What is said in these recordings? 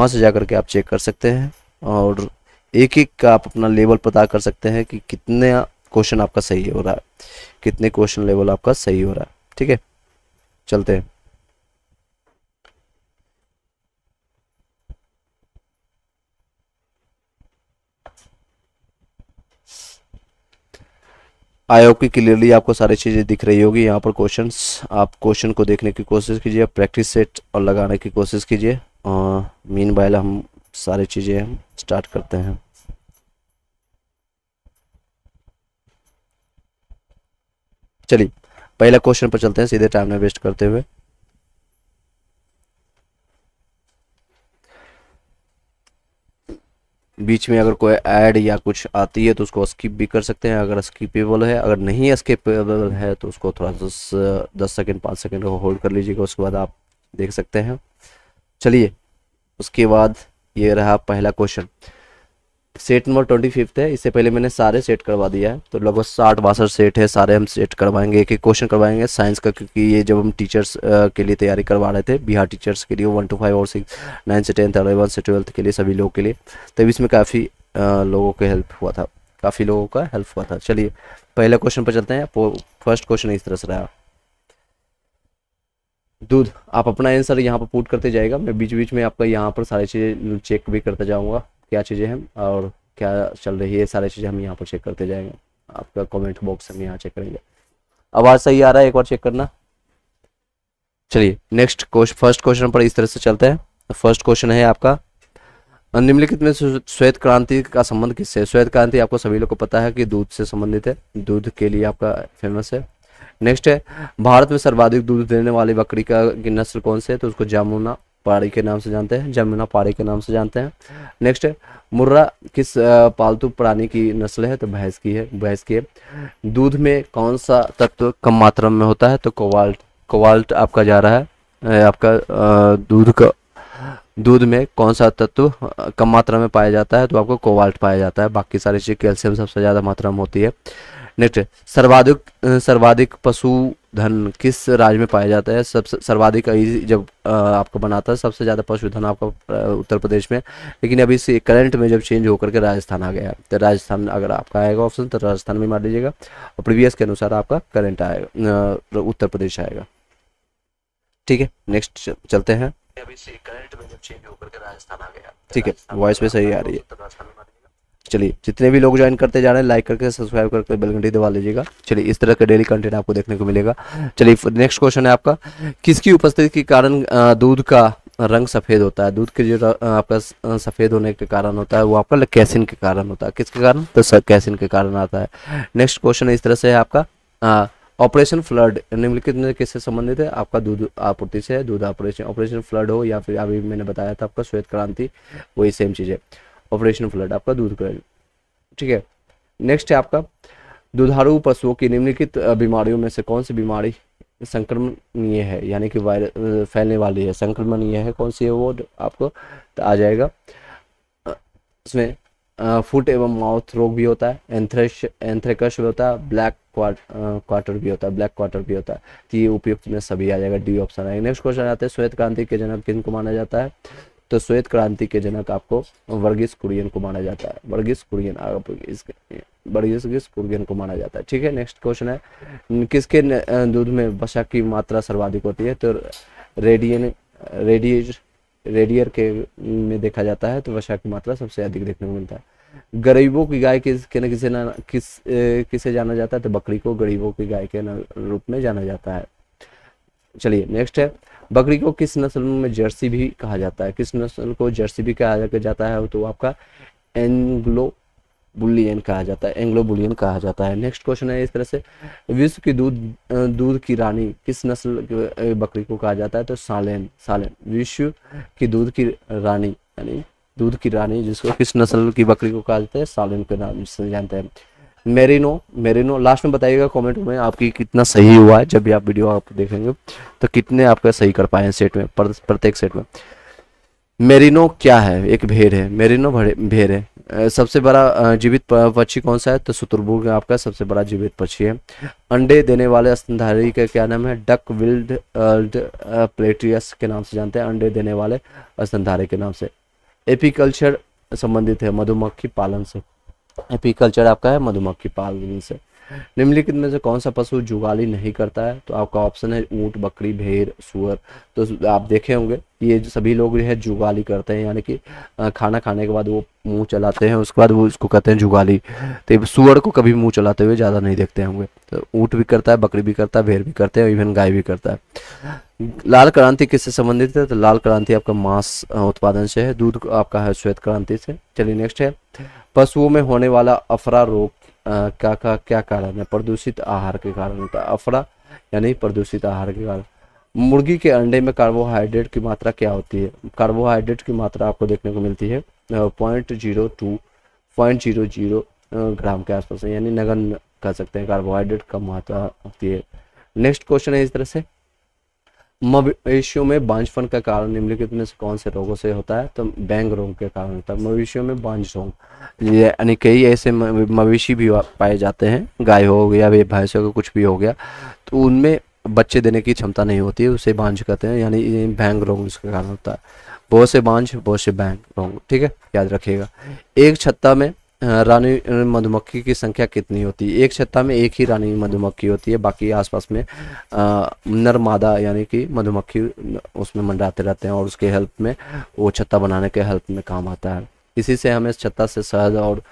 वहाँ से जा करके आप चेक कर सकते हैं और एक एक का आप अपना लेवल पता कर सकते हैं कि कितने क्वेश्चन आपका सही हो रहा है कितने क्वेश्चन लेवल आपका सही हो रहा है ठीक है चलते हैं आई होप कि क्लियरली आपको सारी चीज़ें दिख रही होगी यहाँ पर क्वेश्चंस आप क्वेश्चन को देखने की कोशिश कीजिए प्रैक्टिस सेट और लगाने की कोशिश कीजिए मीन बाइल हम सारी चीज़ें हम स्टार्ट करते हैं चलिए पहला क्वेश्चन पर चलते हैं सीधे टाइम में वेस्ट करते हुए बीच में अगर कोई ऐड या कुछ आती है तो उसको स्किप भी कर सकते हैं अगर स्किपेबल है अगर नहीं स्किपेबल है तो उसको थोड़ा दस दस सेकेंड पाँच सेकेंड को होल्ड कर लीजिएगा उसके बाद आप देख सकते हैं चलिए उसके बाद ये रहा पहला question set number twenty fifth है इससे पहले मैंने सारे सेट करवा दिया है तो लगभग साठ बासठ सेट है सारे हम सेट करवाएंगे एक एक क्वेश्चन करवाएंगे साइंस का क्योंकि ये जब हम टीचर्स के लिए तैयारी करवा रहे थे बिहार टीचर्स के लिए वन टू फाइव और सिक्स नाइन से टेंथ अलेवन से ट्वेल्थ के लिए सभी लोगों के लिए तब इसमें काफ़ी लोगों के हेल्प हुआ था काफ़ी लोगों का हेल्प हुआ था चलिए पहला क्वेश्चन पर चलते हैं फर्स्ट क्वेश्चन इस तरह से रहा दूध आप अपना आंसर यहाँ पर पुट करते जाएगा मैं बीच बीच में आपका यहाँ पर सारी चीज़ें चेक भी करता जाऊँगा क्या चीज़ें हैं और क्या चल रही है सारी चीज़ें हम यहाँ पर चेक करते जाएंगे आपका कमेंट बॉक्स हम यहाँ चेक करेंगे आवाज़ सही आ रहा है एक बार चेक करना चलिए नेक्स्ट क्वेश्चन फर्स्ट क्वेश्चन पर इस तरह से चलते हैं फर्स्ट क्वेश्चन है आपका निम्नलिखित में श्वेत क्रांति का संबंध किससे श्वेत क्रांति आपको सभी लोग को पता है कि दूध से संबंधित है दूध के लिए आपका फेमस है नेक्स्ट है भारत में सर्वाधिक दूध देने वाली बकरी का नस्ल कौन से है तो उसको जामुना पहाड़ी के नाम से जानते हैं जमुना पहाड़ी के नाम से जानते हैं नेक्स्ट मुर्रा किस पालतू प्राणी की नस्ल है तो भैंस की है भैंस की है दूध में कौन सा तत्व कम मात्रा में होता है तो कोवाल्ट कोवाल्ट आपका जा रहा है आपका दूध का दूध में कौन सा तत्व कम मात्रा में पाया जाता है तो आपको कोवाल्ट पाया जाता है बाकी सारी चीज़ कैल्शियम सबसे ज़्यादा मात्रा में होती है नेक्स्ट सर्वाधिक सर्वाधिक पशु धन किस राज्य में पाया जाता है सबसे सर्वाधिक जब आपको बनाता है सबसे ज़्यादा पशुधन आपका उत्तर प्रदेश में लेकिन अभी से करंट में जब चेंज होकर के राजस्थान आ गया तो राजस्थान अगर आपका आएगा ऑप्शन तो राजस्थान में मान लीजिएगा और प्रीवियस के अनुसार आपका करंट आएगा उत्तर प्रदेश आएगा ठीक है नेक्स्ट चलते हैं अभी से करंट में जब चेंज होकर के राजस्थान आ गया तो ठीक है वॉइस में सही आ रही है चलिए जितने भी लोग ज्वाइन करते जा रहे हैं लाइक करके सब्सक्राइब करके बेल घंटी दबा लीजिएगा चलिए इस तरह का डेली कंटेंट आपको देखने को मिलेगा चलिए नेक्स्ट क्वेश्चन है आपका किसकी उपस्थिति के कारण दूध का रंग सफ़ेद होता है दूध के जो आपका सफ़ेद होने के कारण होता है वो आपका कैसिन के कारण होता है किसके कारण तो कैसिन के कारण आता है नेक्स्ट क्वेश्चन इस तरह से है आपका ऑपरेशन फ्लड निम्नलिखित में किससे संबंधित है आपका दूध आपूर्ति से दूध ऑपरेशन ऑपरेशन फ्लड हो या फिर अभी मैंने बताया था आपका श्वेत क्रांति वही सेम चीज़ है ऑपरेशन फ्लड आपका दूध का ठीक है नेक्स्ट है आपका दुधारू पशुओं की निम्नलिखित बीमारियों में से कौन सी बीमारी संक्रमणीय है यानी कि वायरस फैलने वाली है संक्रमणीय है कौन सी है वो आपको तो आ जाएगा उसमें फुट एवं माउथ रोग भी होता है एंथ्रेश एंथ्रेकस भी होता है ब्लैक क्वार्टर भी होता है ब्लैक क्वार्टर भी होता है तो ये उपयुक्त में सभी आ जाएगा डी ऑप्शन आएगा नेक्स्ट क्वेश्चन आते हैं श्वेत क्रांति के जनक किन को माना जाता है तो श्वेत क्रांति के जनक आपको वर्गीस कुरियन को माना जाता है वर्गीस कुरियन वर्गीस कुरियन को माना जाता है ठीक है नेक्स्ट क्वेश्चन है किसके दूध में वसा की मात्रा सर्वाधिक होती है तो रेडियन रेडिएज रेडियर के में देखा जाता है तो वसा की मात्रा सबसे अधिक देखने को मिलता है गरीबों की गाय किस किसे ना किस किसे जाना जाता है तो बकरी को गरीबों की गाय के रूप में जाना जाता है चलिए नेक्स्ट है बकरी को किस नस्ल में जर्सी भी कहा जाता है किस नस्ल को जर्सी भी कहा जाता है तो आपका एंग्लो बुलियन कहा जाता है एंग्लो बुलियन कहा जाता है नेक्स्ट क्वेश्चन है इस तरह से विश्व की दूध दूध की रानी किस नस्ल बकरी को कहा जाता है तो सालेन सालेन विश्व की दूध की रानी यानी दूध की रानी जिसको किस नस्ल की बकरी को कहा जाता है सालेन के नाम से जानते हैं मेरिनो मेरिनो लास्ट में बताइएगा कमेंट में आपकी कितना सही हुआ है जब भी आप वीडियो आप देखेंगे तो कितने आपका सही कर पाए हैं सेट में प्रत्येक सेट में मेरिनो क्या है एक भेड़ है मेरिनो भेड़ है सबसे बड़ा जीवित पक्षी कौन सा है तो शुतुरमुर्ग आपका सबसे बड़ा जीवित पक्षी है अंडे देने वाले स्तनधारी का क्या नाम है डक विल्ड प्लेटियस के नाम से जानते हैं अंडे देने वाले स्तनधारी के नाम से एपिकल्चर संबंधित है मधुमक्खी पालन से एपीकल्चर आपका है मधुमक्खी पालने से निम्नलिखित में से कौन सा पशु जुगाली नहीं करता है तो आपका ऑप्शन है ऊंट बकरी भेड़ सुअर तो आप देखे होंगे ये सभी लोग जो है जुगाली करते हैं यानी कि खाना खाने के बाद वो मुंह चलाते हैं उसके बाद वो इसको कहते हैं जुगाली तो सुअर को कभी मुंह चलाते हुए ज़्यादा नहीं देखते होंगे तो ऊँट भी करता है बकरी भी करता है भेड़ भी करते हैं इवन गाय भी करता है लाल क्रांति किससे संबंधित है तो लाल क्रांति आपका मांस उत्पादन से है दूध आपका है श्वेत क्रांति से चलिए नेक्स्ट है पशुओं में होने वाला अफरा रोग क्या का क्या कारण है प्रदूषित आहार के कारण होता है अफरा यानी प्रदूषित आहार के कारण मुर्गी के अंडे में कार्बोहाइड्रेट की मात्रा क्या होती है कार्बोहाइड्रेट की मात्रा आपको देखने को मिलती है point zero two point zero zero gram के आसपास यानी नगन कह सकते हैं कार्बोहाइड्रेट कम मात्रा होती है नेक्स्ट क्वेश्चन है इस तरह से मवेशियों में बांझपन का कारण निम्नलिखित में से कौन से रोगों से होता है तो बैंग रोग के कारण होता है मवेशियों में बांझ रोग यानी कई ऐसे मवेशी भी पाए जाते हैं गाय हो गया या भैंस हो गया कुछ भी हो गया तो उनमें बच्चे देने की क्षमता नहीं होती उसे बांझ कहते हैं यानी बैंग रोग उसके कारण होता है बहुत से बांझ बहुत से बैंग रोग ठीक है याद रखिएगा एक छत्ता में रानी मधुमक्खी की संख्या कितनी होती है एक छत्ता में एक ही रानी मधुमक्खी होती है बाकी आसपास में नर मादा यानी कि मधुमक्खी उसमें मंडराते रहते हैं और उसके हेल्प में वो छत्ता बनाने के हेल्प में काम आता है इसी से हमें छत्ता से शहद और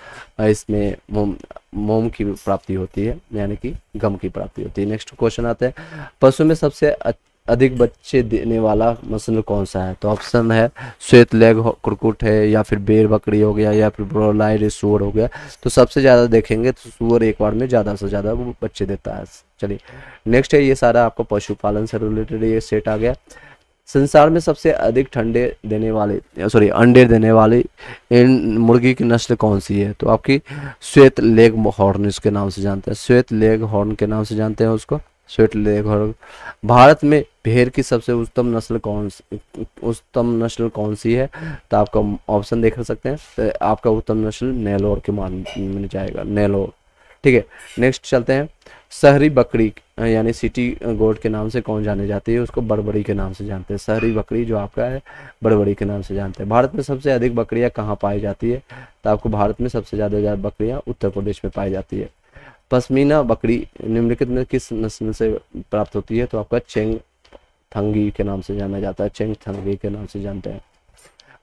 इसमें मोम मोम की प्राप्ति होती है यानी कि गम की प्राप्ति होती है नेक्स्ट क्वेश्चन आता है पशु में सबसे अच्छा अधिक बच्चे देने वाला मसल कौन सा है तो ऑप्शन है श्वेत लेग कुरकुट है या फिर बेर बकरी हो गया या फिर ब्रोलाइड सुअर हो गया तो सबसे ज़्यादा देखेंगे तो सुअर एक बार में ज़्यादा से ज़्यादा वो बच्चे देता है चलिए नेक्स्ट है ये सारा आपको पशुपालन से रिलेटेड ये सेट आ गया संसार में सबसे अधिक ठंडे देने वाले सॉरी अंडे देने वाले इन मुर्गी की नस्ल कौन सी है तो आपकी श्वेत लेग हॉर्न इसके नाम से जानते हैं श्वेत लेग हॉर्न के नाम से जानते हैं उसको स्वेट घर भारत में भेड़ की सबसे उत्तम नस्ल कौन सी उत्तम नस्ल कौन सी है तो आपका ऑप्शन देख सकते हैं तो आपका उत्तम नस्ल नेलोर के मान मिल जाएगा नेलोर ठीक है नेक्स्ट चलते हैं शहरी बकरी यानी सिटी गोड के नाम से कौन जाने जाती है उसको बड़बड़ी के नाम से जानते हैं शहरी बकरी जो आपका है बड़बड़ी के नाम से जानते हैं भारत में सबसे अधिक बकरियां कहाँ पाई जाती है तो आपको भारत में सबसे ज़्यादा बकरियां उत्तर प्रदेश में पाई जाती है पश्मीना बकरी निम्नलिखित में किस नस्ल से प्राप्त होती है तो आपका चेंग थंगी के नाम से जाना जाता है चेंग थंगी के नाम से जानते हैं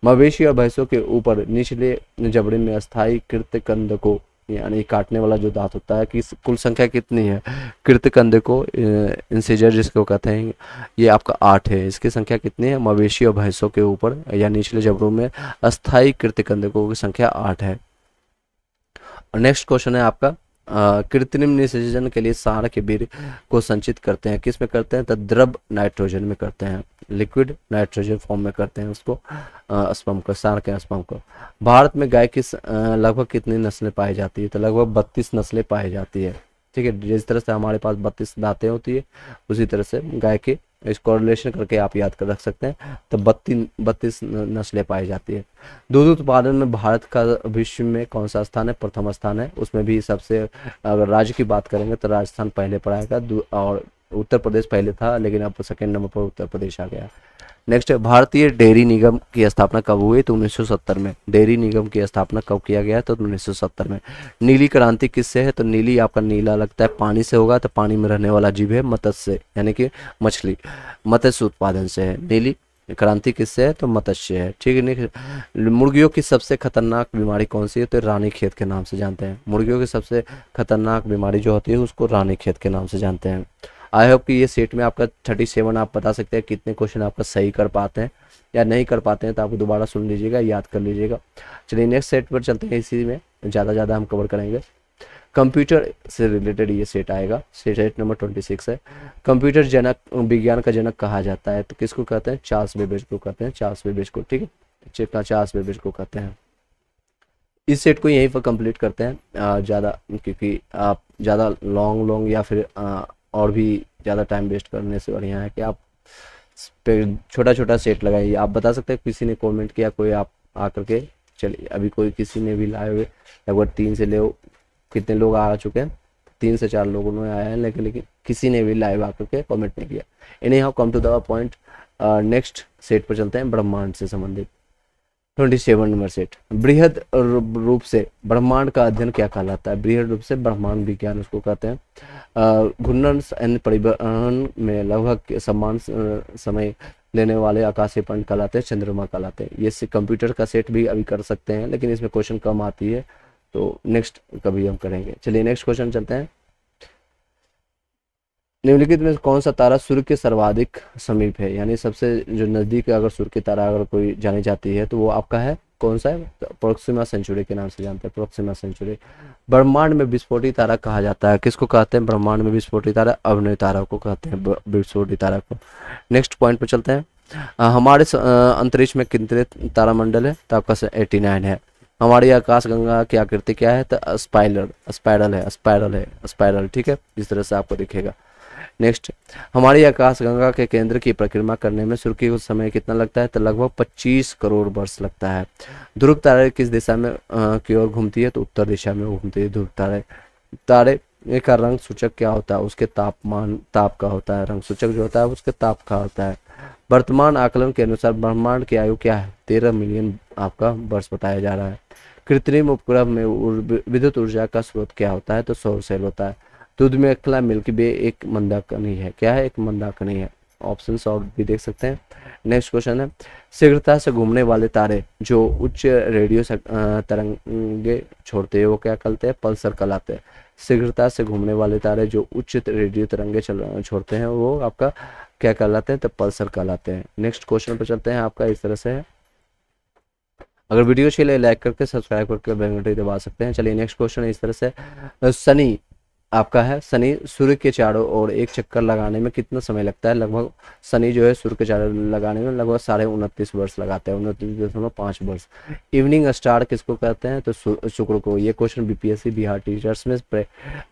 मवेशी और भैंसों के ऊपर निचले जबड़े में अस्थायी कृत कंद को यानी काटने वाला जो दांत होता है कि कुल संख्या कितनी है कृत कंद को इंसेजर जिसको कहते हैं ये आपका आठ है इसकी संख्या कितनी है मवेशी और भैंसों के ऊपर या निचले जबड़ों में अस्थायी कृत कंदकों की संख्या आठ है नेक्स्ट क्वेश्चन है आपका कृत्रिम निषेचन के लिए सार के बीर को संचित करते हैं किस में करते हैं तो द्रव नाइट्रोजन में करते हैं लिक्विड नाइट्रोजन फॉर्म में करते हैं उसको स्पम को सार के स्पम को भारत में गाय की लगभग कितनी नस्लें पाई जाती है तो लगभग बत्तीस नस्लें पाई जाती है ठीक है जिस तरह से हमारे पास बत्तीस दातें होती है उसी तरह से गाय के इसको रिलेशन करके आप याद कर रख सकते हैं तो बत्तीस बत्तीस नस्लें पाई जाती है दूध उत्पादन में भारत का विश्व में कौन सा स्थान है प्रथम स्थान है उसमें भी सबसे अगर राज्य की बात करेंगे तो राजस्थान पहले पर आएगा और उत्तर प्रदेश पहले था लेकिन अब सेकेंड नंबर पर उत्तर प्रदेश आ गया नेक्स्ट भारतीय डेयरी निगम की स्थापना कब हुई तो 1970 में डेयरी निगम की स्थापना कब किया गया तो 1970 में नीली क्रांति किससे है तो नीली आपका नीला लगता है पानी से होगा तो पानी में रहने वाला जीव है मत्स्य यानी कि मछली मत्स्य उत्पादन से है नीली क्रांति किससे है तो मत्स्य है ठीक है मुर्गियों की सबसे खतरनाक बीमारी कौन सी है तो रानी खेत के नाम से जानते हैं मुर्गियों की सबसे खतरनाक बीमारी जो होती है उसको रानी खेत के नाम से जानते हैं आई होप कि ये सेट में आपका थर्टी सेवन आप बता सकते हैं कितने क्वेश्चन आपका सही कर पाते हैं या नहीं कर पाते हैं तो आप दोबारा सुन लीजिएगा याद कर लीजिएगा चलिए नेक्स्ट सेट पर चलते हैं इसी में ज़्यादा ज़्यादा हम कवर करेंगे कंप्यूटर से रिलेटेड ये सेट आएगा सेट नंबर ट्वेंटी सिक्स है कंप्यूटर जनक विज्ञान का जनक कहा जाता है तो किसको कहते हैं चार्ल्स बेबेज को कहते हैं चार्ल्स बेबेज को ठीक है चेका चार्ल्स बेबेज को कहते हैं इस सेट को यहीं पर कंप्लीट करते हैं ज़्यादा क्योंकि आप ज़्यादा लॉन्ग लॉन्ग या फिर और भी ज़्यादा टाइम वेस्ट करने से बढ़िया है कि आप पे छोटा छोटा सेट लगाइए आप बता सकते हैं किसी ने कमेंट किया कोई आप आकर के चलिए अभी कोई किसी ने भी लाए हुए लगभग तीन से ले कितने लोग आ चुके हैं तीन से चार लोगों ने आया है लेकिन लेकिन किसी ने भी लाइव आकर के कमेंट नहीं किया anyhow come to the point next set पर चलते हैं ब्रह्मांड से संबंधित ट्वेंटी सेवन नंबर सेट बृहद रूप से ब्रह्मांड का अध्ययन क्या कहलाता है बृहद रूप से ब्रह्मांड विज्ञान उसको कहते हैं घूर्णन एंड परिवहन में लगभग समान समय लेने वाले आकाशीय पंड कहलाते हैं चंद्रमा कहलाते हैं ये कंप्यूटर का सेट भी अभी कर सकते हैं लेकिन इसमें क्वेश्चन कम आती है तो नेक्स्ट कभी हम करेंगे चलिए नेक्स्ट क्वेश्चन चलते हैं निम्नलिखित में कौन सा तारा सूर्य के सर्वाधिक समीप है यानी सबसे जो नज़दीक अगर सूर्य की तारा अगर कोई जानी जाती है तो वो आपका है कौन सा है प्रोक्सिमा सेंचुरी के नाम से जानते हैं प्रोक्सिमा सेंचुरी ब्रह्मांड में विस्फोटी तारा कहा जाता है किसको कहते हैं ब्रह्मांड में विस्फोटी तारा अभिनय तारा को कहते हैं विस्फोटी तारा को नेक्स्ट पॉइंट पर चलते हैं हमारे अंतरिक्ष में कितने तारामंडल है तो आपका एटी नाइन है हमारी आकाश गंगा की आकृति क्या है तो स्पाइलर स्पाइडल है स्पाइडल है स्पाइडल ठीक है इस तरह से आपको दिखेगा नेक्स्ट हमारी आकाशगंगा के केंद्र की परिक्रमा करने में सुर्खी को समय कितना लगता है तो लगभग 25 करोड़ वर्ष लगता है ध्रुव तारे किस दिशा में की ओर घूमती है तो उत्तर दिशा में घूमती है ध्रुव तारे तारे का रंग सूचक क्या होता है उसके तापमान ताप का होता है रंग सूचक जो होता है उसके ताप का होता है वर्तमान आकलन के अनुसार ब्रह्मांड की आयु क्या है तेरह मिलियन आपका वर्ष बताया जा रहा है कृत्रिम उपग्रह में विद्युत ऊर्जा का स्रोत क्या होता है तो सौर सेल होता है दूध में एकला मिल्क बे एक मंदाकनी है क्या है एक मंदाकनी है ऑप्शन और भी देख सकते हैं नेक्स्ट क्वेश्चन है शीघ्रता से घूमने वाले तारे जो उच्च रेडियो तरंगे छोड़ते हैं वो क्या कहते हैं पल्सर कहलाते हैं शीघ्रता से घूमने वाले तारे जो उच्च रेडियो तरंगे छोड़ते हैं वो आपका क्या कहलाते हैं तो पल्सर कहलाते हैं नेक्स्ट क्वेश्चन पर चलते हैं आपका इस तरह से है अगर वीडियो अच्छी लाइक करके सब्सक्राइब करके बेल घंटी दबा सकते हैं चलिए नेक्स्ट क्वेश्चन इस तरह से सनी आपका है शनि सूर्य के चारों ओर एक चक्कर लगाने में कितना समय लगता है लगभग शनि जो है सूर्य के चारों लगाने में लगभग साढ़े उनतीस वर्ष लगाते हैं उनतीस दशमलव पाँच वर्ष इवनिंग स्टार किसको कहते हैं तो शुक्र को ये क्वेश्चन बीपीएससी बिहार टीचर्स में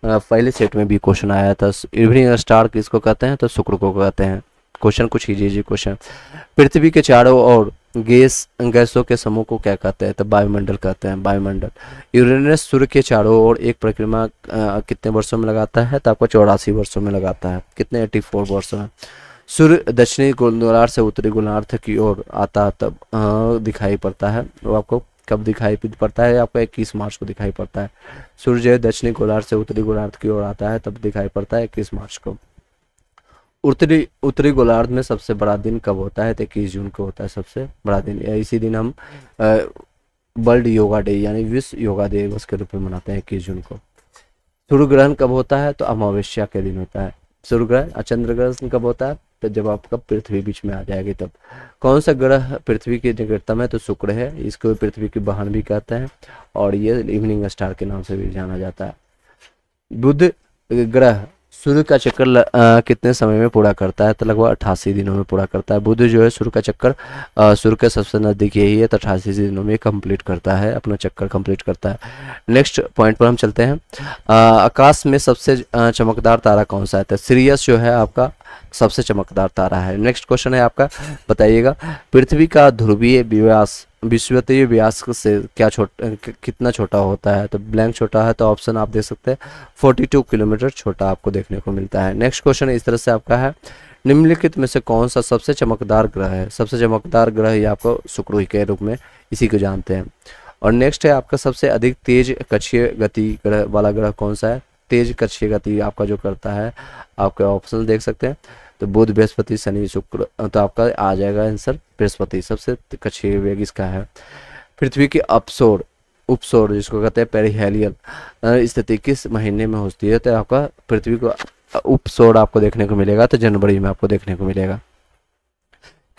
पहले सेट में भी क्वेश्चन आया था इवनिंग स्टार किसको कहते हैं तो शुक्र को कहते हैं क्वेश्चन कुछ कीजिए जी क्वेश्चन पृथ्वी के चारों ओर गैस गैसों के समूह को क्या कहते हैं तो वायुमंडल कहते हैं वायुमंडल यूरेनस सूर्य के चारों ओर एक परिक्रमा कितने वर्षों में लगाता है तो आपको चौरासी वर्षों में लगाता है कितने एट्टी फोर वर्षों में सूर्य दक्षिणी गोलार्थ से उत्तरी गोलार्थ की ओर आता तब दिखाई पड़ता है वो आपको कब दिखाई पड़ता है आपको इक्कीस मार्च को दिखाई पड़ता है सूर्य दक्षिणी गोलार्थ से उत्तरी गोलार्थ की ओर आता है तब दिखाई पड़ता है इक्कीस मार्च को उत्तरी उत्तरी गोलार्ध में सबसे बड़ा दिन कब होता है तो इक्कीस जून को होता है सबसे बड़ा दिन इसी दिन हम वर्ल्ड योगा डे यानी विश्व योगा दिवस के रूप में मनाते हैं इक्कीस जून को सूर्य ग्रहण कब होता है तो अमावस्या के दिन होता है सूर्य ग्रहण और चंद्र ग्रहण कब होता है तो जब आपका पृथ्वी बीच में आ जाएगी तब कौन सा ग्रह पृथ्वी के निकटतम है तो शुक्र है इसको पृथ्वी की बहन भी कहते हैं और ये इवनिंग स्टार के नाम से भी जाना जाता है बुध ग्रह सूर्य का चक्कर कितने समय में पूरा करता है तो लगभग अट्ठासी दिनों में पूरा करता है बुध जो है सूर्य का चक्कर सूर्य के सबसे नज़दीक यही है तो अट्ठासी दिनों में कंप्लीट करता है अपना चक्कर कंप्लीट करता है नेक्स्ट पॉइंट पर हम चलते हैं आकाश में सबसे चमकदार तारा कौन सा है तो सीरियस जो है आपका सबसे चमकदार तारा है नेक्स्ट क्वेश्चन है आपका बताइएगा पृथ्वी का ध्रुवीय व्यास विश्वतीय व्यास से क्या छोट कितना छोटा होता है तो ब्लैंक छोटा है तो ऑप्शन आप देख सकते हैं 42 किलोमीटर छोटा आपको देखने को मिलता है नेक्स्ट क्वेश्चन इस तरह से आपका है निम्नलिखित में से कौन सा सबसे चमकदार ग्रह है सबसे चमकदार ग्रह ये आपको शुक्र के रूप में इसी को जानते हैं और नेक्स्ट है आपका सबसे अधिक तेज कक्षीय गति ग्रह वाला ग्रह कौन सा है तेज कक्षीय गति आपका जो करता है आपके ऑप्शन देख सकते हैं तो बुध बृहस्पति शनि शुक्र तो आपका आ जाएगा आंसर बृहस्पति सबसे कक्षीय वेग इसका है पृथ्वी की अपसोर उपसोर जिसको कहते हैं पेरिहेलियल स्थिति किस महीने में होती है तो आपका पृथ्वी को उपसोर आपको देखने को मिलेगा तो जनवरी में आपको देखने को मिलेगा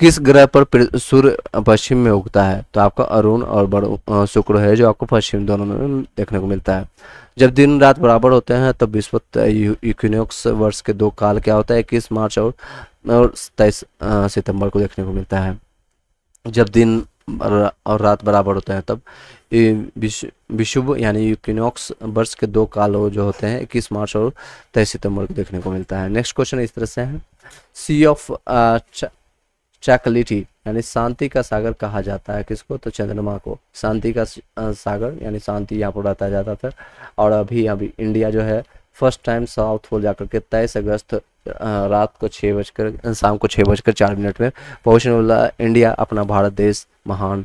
किस ग्रह पर सूर्य पश्चिम में उगता है तो आपका अरुण और बड़ शुक्र है जो आपको पश्चिम दोनों में देखने को मिलता है जब दिन रात बराबर होते हैं तब विश्व इक्विनोक्स वर्ष के दो काल क्या होता है इक्कीस मार्च और और सताईस सितंबर को देखने को मिलता है जब दिन और रात बराबर होते हैं तब विशुभ यानी यूक्नोक्स वर्ष के दो काल जो होते हैं इक्कीस मार्च और तेईस सितंबर को देखने को मिलता है नेक्स्ट क्वेश्चन इस तरह से है सी ऑफ चैकलिटी यानी शांति का सागर कहा जाता है किसको तो चंद्रमा को शांति का सागर यानी शांति यहाँ पर बताया जाता था और अभी अभी इंडिया जो है फर्स्ट टाइम साउथ पोल जाकर के तेईस अगस्त रात को छः बजकर शाम को छः बजकर चार मिनट में पहुँचने वाला इंडिया अपना भारत देश महान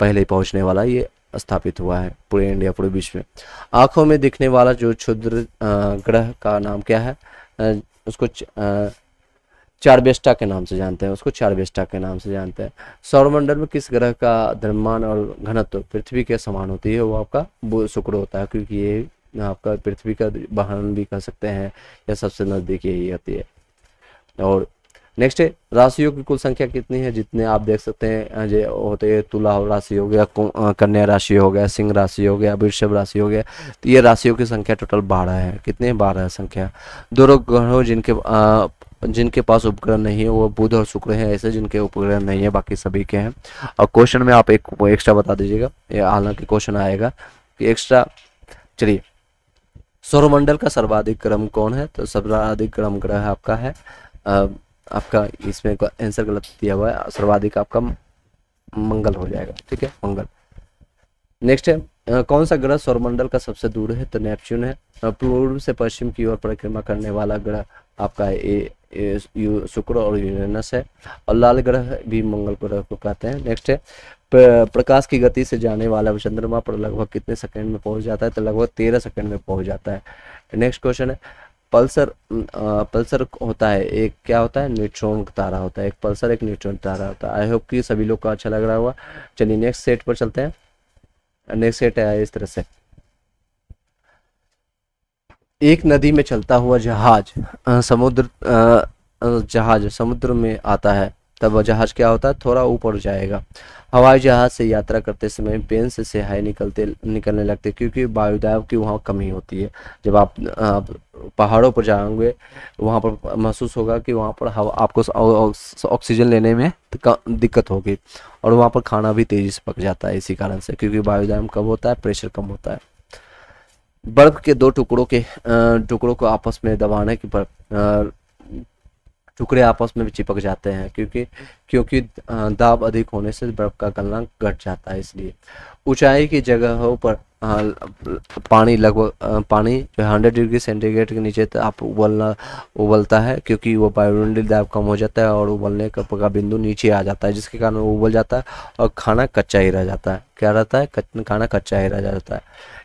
पहले ही पहुँचने वाला ये स्थापित हुआ है पूरे इंडिया पूरे विश्व में आँखों में दिखने वाला जो क्षुद्र ग्रह का नाम क्या है उसको चारबेस्टा के नाम से जानते हैं उसको चारबेस्टा के नाम से जानते हैं सौरमंडल में किस ग्रह का धर्मान और घनत्व पृथ्वी के समान होती है वो आपका शुक्र होता है क्योंकि ये आपका पृथ्वी का वाहन भी कह सकते हैं या सबसे नज़दीक यही होती है और नेक्स्ट है राशियों की कुल संख्या कितनी है जितने आप देख सकते हैं जो होते हैं तुला राशि हो गया कन्या राशि हो गया सिंह राशि हो गया वृषभ राशि हो गया तो ये राशियों की संख्या टोटल बारह है कितने बारह संख्या दो ग्रहों जिनके जिनके पास उपग्रह नहीं है वो बुध और शुक्र है ऐसे जिनके उपग्रह नहीं है बाकी सभी के हैं और क्वेश्चन में आप एक एक्स्ट्रा बता दीजिएगा हालांकि क्वेश्चन आएगा कि एक्स्ट्रा चलिए सौरमंडल का सर्वाधिक क्रम कौन है तो सर्वाधिक क्रम ग्रह आपका है आपका इसमें आंसर गलत दिया हुआ है सर्वाधिक आपका मंगल हो जाएगा ठीक है मंगल नेक्स्ट है कौन सा ग्रह सौरमंडल का सबसे दूर है तो नेपच्यून है पूर्व से पश्चिम की ओर परिक्रमा करने वाला ग्रह आपका ए शुक्र और यूरेनस है और लाल ग्रह भी मंगल ग्रह को कहते हैं नेक्स्ट है प्रकाश की गति से जाने वाला चंद्रमा पर लगभग कितने सेकंड में पहुंच जाता है तो लगभग तेरह सेकंड में पहुंच जाता है नेक्स्ट क्वेश्चन है पल्सर पल्सर होता है एक क्या होता है न्यूट्रॉन तारा होता है एक पल्सर एक न्यूट्रॉन तारा होता है आई होप कि सभी लोग को अच्छा लग रहा होगा चलिए नेक्स्ट सेट पर चलते हैं नेक्स्ट सेट है इस तरह से एक नदी में चलता हुआ जहाज समुद्र जहाज समुद्र में आता है तब वह जहाज क्या होता है थोड़ा ऊपर जाएगा हवाई जहाज से यात्रा करते समय पेन से सिहाई निकलते निकलने लगते क्योंकि वायुदाब की वहाँ कमी होती है जब आप, आप पहाड़ों पर जाएंगे वहाँ पर महसूस होगा कि वहाँ पर हवा आपको ऑक्सीजन लेने में दिक्कत होगी और वहाँ पर खाना भी तेज़ी से पक जाता है इसी कारण से क्योंकि वायुदाब कम होता है प्रेशर कम होता है बर्फ के दो टुकड़ों के टुकड़ों को आपस में दबाने की पर टुकड़े आपस में भी चिपक जाते हैं क्योंकि क्योंकि दाब अधिक होने से बर्फ का गलना घट जाता है इसलिए ऊंचाई की जगहों पर पानी लगभग पानी जो हंड्रेड डिग्री सेंटीग्रेड के नीचे आप उबलना उबलता है क्योंकि वो वायुमंडल दाब कम हो जाता है और उबलने का पका बिंदु नीचे आ जाता है जिसके कारण वो उबल जाता है और खाना कच्चा ही रह जाता है क्या रहता है खाना कच्चा ही रह जाता है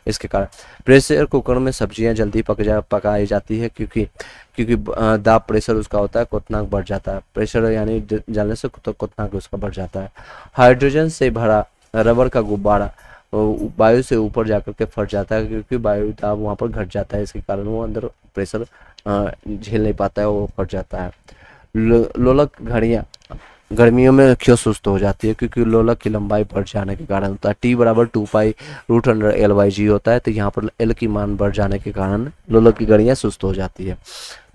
इसके कारण प्रेशर कुकर में सब्जियां जल्दी पक जा पकाई जाती है क्योंकि क्योंकि दाब प्रेशर उसका होता है कोतनाक बढ़ जाता है प्रेशर यानी जलने से कोतनाक उसका बढ़ जाता है हाइड्रोजन से भरा रबर का गुब्बारा वायु से ऊपर जाकर के फट जाता है क्योंकि वायु दाब वहाँ पर घट जाता है इसके कारण वो अंदर प्रेशर झेल नहीं पाता है वो फट जाता है लो, लोलक घड़ियाँ गर्मियों में क्यों सुस्त हो जाती है क्योंकि लोलक की लंबाई बढ़ जाने के कारण होता है टी बराबर two pi root under L by G होता है तो यहाँ पर एल की मान बढ़ जाने के कारण लोलक की गड़ियाँ सुस्त हो जाती है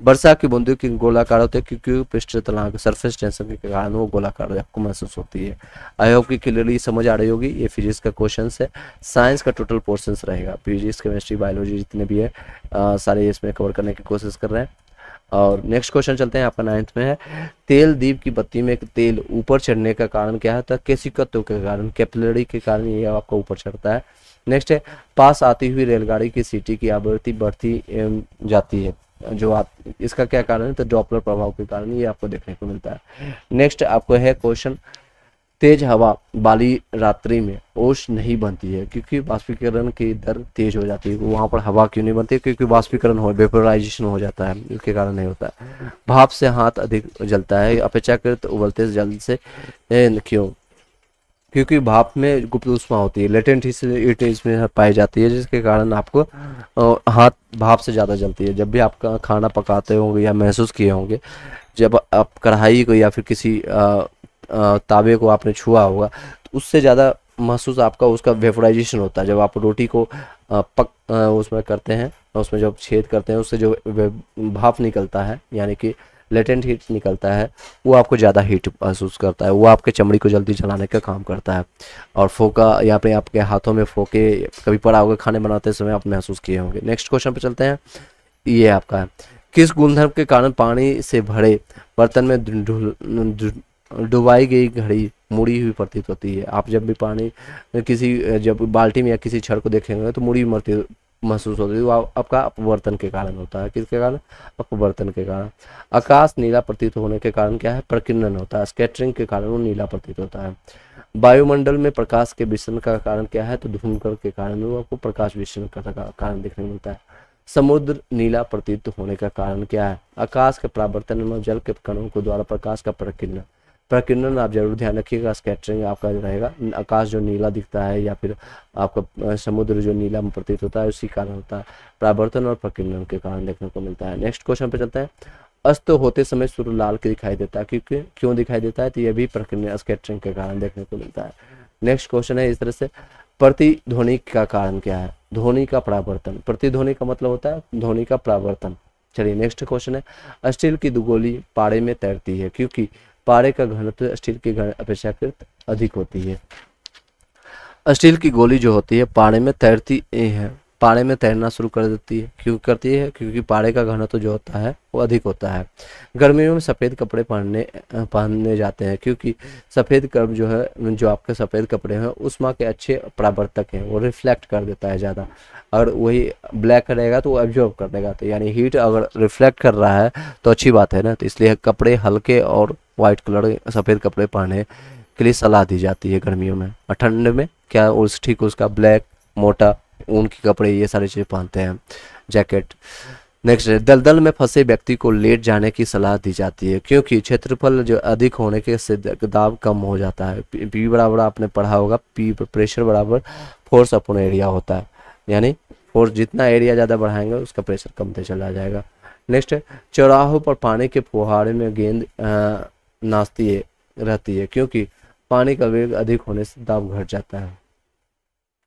वर्षा की बूंदी की गोलाकार होती है क्योंकि पृष्ठ तलाक सरफेस टेंशन के कारण वो गोलाकार आपको महसूस होती है आई होप की क्लियरली समझ आ रही होगी ये फिजिक्स का क्वेश्चन है साइंस का टोटल पोर्सन रहेगा फिजिक्स केमिस्ट्री बायोलॉजी जितने भी है सारे इसमें कवर करने की कोशिश कर रहे हैं और नेक्स्ट क्वेश्चन चलते हैं आपका नाइन्थ में है तेल दीप की बत्ती में तेल ऊपर चढ़ने का कारण क्या होता है तो केसिकत्व के कारण कैपिलरी के कारण ये आपको ऊपर चढ़ता है नेक्स्ट है पास आती हुई रेलगाड़ी की सीटी की आवृत्ति बढ़ती जाती है जो आप इसका क्या कारण है तो डॉपलर प्रभाव के कारण ये आपको देखने को मिलता है नेक्स्ट आपको है क्वेश्चन तेज हवा वाली रात्रि में ओश नहीं बनती है क्योंकि वाष्पीकरण की दर तेज हो जाती है वहाँ पर हवा क्यों नहीं बनती क्योंकि वाष्पीकरण हो वेपोराइजेशन हो जाता है उसके कारण नहीं होता है भाप से हाथ अधिक जलता है अपेक्षाकृत उबलते जल से क्यों क्योंकि भाप में गुप्त उष्मा होती है लेटेंट हीट इसमें पाई जाती है जिसके कारण आपको हाथ भाप से ज़्यादा जलती है जब भी आप खाना पकाते होंगे या महसूस किए होंगे जब आप कढ़ाई को या फिर किसी ताबे को आपने छुआ होगा तो उससे ज़्यादा महसूस आपका उसका वेफराइजेशन होता है जब आप रोटी को पक उसमें करते हैं उसमें जब छेद करते हैं उससे जो भाप निकलता है यानी कि लेटेंट हीट निकलता है वो आपको ज़्यादा हीट महसूस करता है वो आपके चमड़ी को जल्दी जलाने का काम करता है और फोका यहाँ पे आपके हाथों में फोके कभी पड़ा होगा खाने बनाते समय आप महसूस किए होंगे नेक्स्ट क्वेश्चन पर चलते हैं ये आपका है किस गुणधर्म के कारण पानी से भरे बर्तन में डुबाई गई घड़ी मुड़ी हुई प्रतीत होती है आप जब भी पानी किसी जब बाल्टी में या किसी छड़ को देखेंगे तो मुड़ी हुई महसूस होती है वो आपका अपवर्तन के कारण होता है किसके कारण अपवर्तन के कारण आकाश नीला प्रतीत होने के कारण क्या है प्रकीर्णन होता है स्केटरिंग के कारण वो नीला प्रतीत होता है वायुमंडल में प्रकाश के विषण का कारण क्या है तो धूमकर के कारण वो आपको प्रकाश विषण का कारण देखने को मिलता है समुद्र नीला प्रतीत होने का कारण क्या है आकाश के प्रावर्तन जल के कणों को द्वारा प्रकाश का प्रकीर्णन प्रकिरणन आप जरूर ध्यान रखिएगा स्कैटरिंग आपका जो रहेगा आकाश जो नीला दिखता है या फिर आपका समुद्र जो नीला प्रतीत होता है उसी कारण होता है प्रावर्तन और प्रकिरणन के कारण देखने को मिलता है नेक्स्ट क्वेश्चन पे चलते हैं अस्त होते समय सूर्य लाल के दिखाई देता है क्योंकि क्यों दिखाई देता है तो यह भी प्रकिरण स्कैटरिंग के कारण देखने को मिलता है नेक्स्ट क्वेश्चन है इस तरह से प्रतिध्वनि का कारण क्या है ध्वनि का प्रावर्तन प्रतिध्वनि का मतलब होता है ध्वनि का प्रावर्तन चलिए नेक्स्ट क्वेश्चन है स्टील की दुगोली पाड़े में तैरती है क्योंकि पारे का घनत्व स्टील की अपेक्षाकृत अधिक होती है स्टील की गोली जो होती है पारे में तैरती है पारे में तैरना शुरू कर देती है क्यों करती है क्योंकि पारे का घनत्व जो होता है वो अधिक होता है गर्मियों में सफ़ेद कपड़े पहनने पहनने जाते हैं क्योंकि सफ़ेद कर्म जो है जो आपके सफ़ेद कपड़े हैं उष्मा के अच्छे प्रावर्तक हैं वो रिफ्लेक्ट कर देता है ज़्यादा और वही ब्लैक रहेगा तो वो एब्जॉर्ब कर लेगा तो यानी हीट अगर रिफ्लेक्ट कर रहा है तो अच्छी बात है ना तो इसलिए कपड़े हल्के और व्हाइट कलर सफ़ेद कपड़े पहने के लिए सलाह दी जाती है गर्मियों में और ठंड में क्या उस ठीक उसका ब्लैक मोटा ऊन के कपड़े ये सारी चीज़ें पहनते हैं जैकेट नेक्स्ट दलदल में फंसे व्यक्ति को लेट जाने की सलाह दी जाती है क्योंकि क्षेत्रफल जो अधिक होने के से दाब कम हो जाता है पी बराबर आपने पढ़ा होगा पी प्रेशर बराबर फोर्स अपॉन एरिया होता है यानी फोर्स जितना एरिया ज़्यादा बढ़ाएंगे उसका प्रेशर कमते चला जाएगा नेक्स्ट चौराहों पर पानी के फुहारे में गेंद आ, नाचती है रहती है क्योंकि पानी का वेग अधिक होने से दाब घट जाता है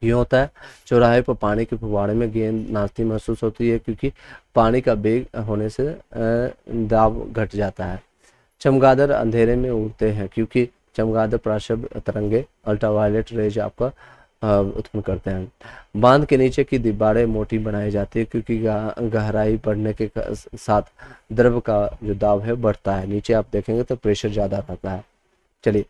यह होता है चौराहे पर पानी के फुहारे में गेंद नाचती महसूस होती है क्योंकि पानी का वेग होने से दाब घट जाता है चमगादड़ अंधेरे में उड़ते हैं क्योंकि चमगादड़ प्राशब तरंगे अल्ट्रावायलेट रेज आपका उत्पन्न करते हैं बांध के नीचे की दीवारें मोटी बनाई जाती है क्योंकि गहराई बढ़ने के साथ द्रव का जो दाब है बढ़ता है नीचे आप देखेंगे तो प्रेशर ज़्यादा रहता है चलिए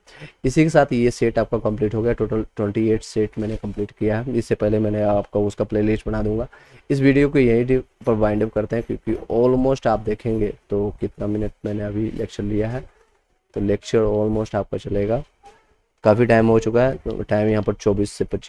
इसी के साथ ये सेट आपका कंप्लीट हो गया टोटल 28 सेट मैंने कंप्लीट किया है इससे पहले मैंने आपका उसका प्लेलिस्ट बना दूंगा इस वीडियो को यहीं पर वाइंड अप करते हैं क्योंकि ऑलमोस्ट आप देखेंगे तो कितना मिनट मैंने अभी लेक्चर लिया है तो लेक्चर ऑलमोस्ट आपका चलेगा काफ़ी टाइम हो चुका है टाइम तो यहाँ पर चौबीस से पच्चीस